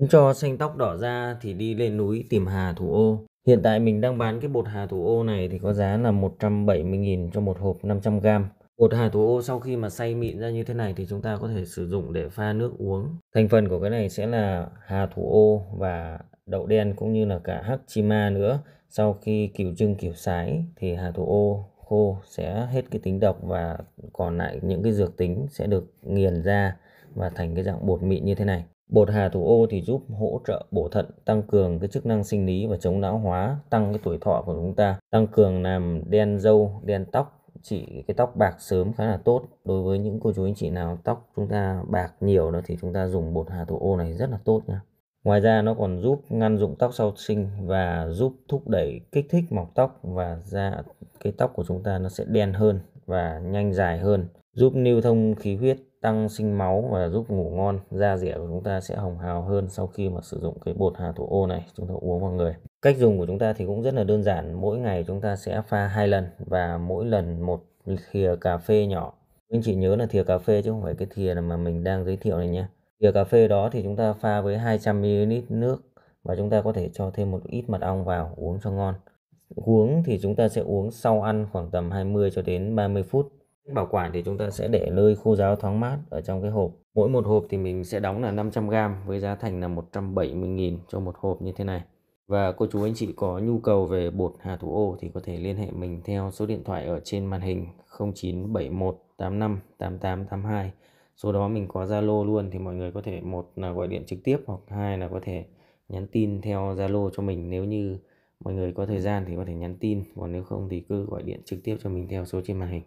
Muốn cho xanh tóc đỏ ra thì đi lên núi tìm hà thủ ô. Hiện tại mình đang bán cái bột hà thủ ô này thì có giá là 170.000 cho một hộp 500g. Bột hà thủ ô sau khi mà xay mịn ra như thế này thì chúng ta có thể sử dụng để pha nước uống. Thành phần của cái này sẽ là hà thủ ô và đậu đen cũng như là cả hắc chi nữa. Sau khi kiểu trưng kiểu sái thì hà thủ ô khô sẽ hết cái tính độc và còn lại những cái dược tính sẽ được nghiền ra và thành cái dạng bột mịn như thế này. Bột hà thủ ô thì giúp hỗ trợ bổ thận, tăng cường cái chức năng sinh lý và chống lão hóa, tăng cái tuổi thọ của chúng ta, tăng cường làm đen râu, đen tóc, trị cái tóc bạc sớm khá là tốt. Đối với những cô chú anh chị nào tóc chúng ta bạc nhiều đó thì chúng ta dùng bột hà thủ ô này rất là tốt nha. Ngoài ra nó còn giúp ngăn dụng tóc sau sinh và giúp thúc đẩy kích thích mọc tóc và da cái tóc của chúng ta nó sẽ đen hơn và nhanh dài hơn, giúp lưu thông khí huyết, tăng sinh máu và giúp ngủ ngon. Da dẻ của chúng ta sẽ hồng hào hơn sau khi mà sử dụng cái bột hà thủ ô này chúng ta uống mọi người. Cách dùng của chúng ta thì cũng rất là đơn giản, mỗi ngày chúng ta sẽ pha hai lần và mỗi lần một thìa cà phê nhỏ. Anh chị nhớ là thìa cà phê chứ không phải cái thìa mà mình đang giới thiệu này nhé. Thìa cà phê đó thì chúng ta pha với 200ml nước và chúng ta có thể cho thêm một ít mật ong vào uống cho ngon. Uống thì chúng ta sẽ uống sau ăn khoảng tầm 20 cho đến 30 phút. Bảo quản thì chúng ta sẽ để nơi khô ráo thoáng mát ở trong cái hộp. Mỗi một hộp thì mình sẽ đóng là 500 g với giá thành là 170.000 cho một hộp như thế này. Và cô chú anh chị có nhu cầu về bột hà thủ ô thì có thể liên hệ mình theo số điện thoại ở trên màn hình 0971 85 8882. Số đó mình có Zalo luôn thì mọi người có thể một là gọi điện trực tiếp hoặc hai là có thể nhắn tin theo Zalo cho mình nếu như mọi người có thời gian thì có thể nhắn tin còn nếu không thì cứ gọi điện trực tiếp cho mình theo số trên màn hình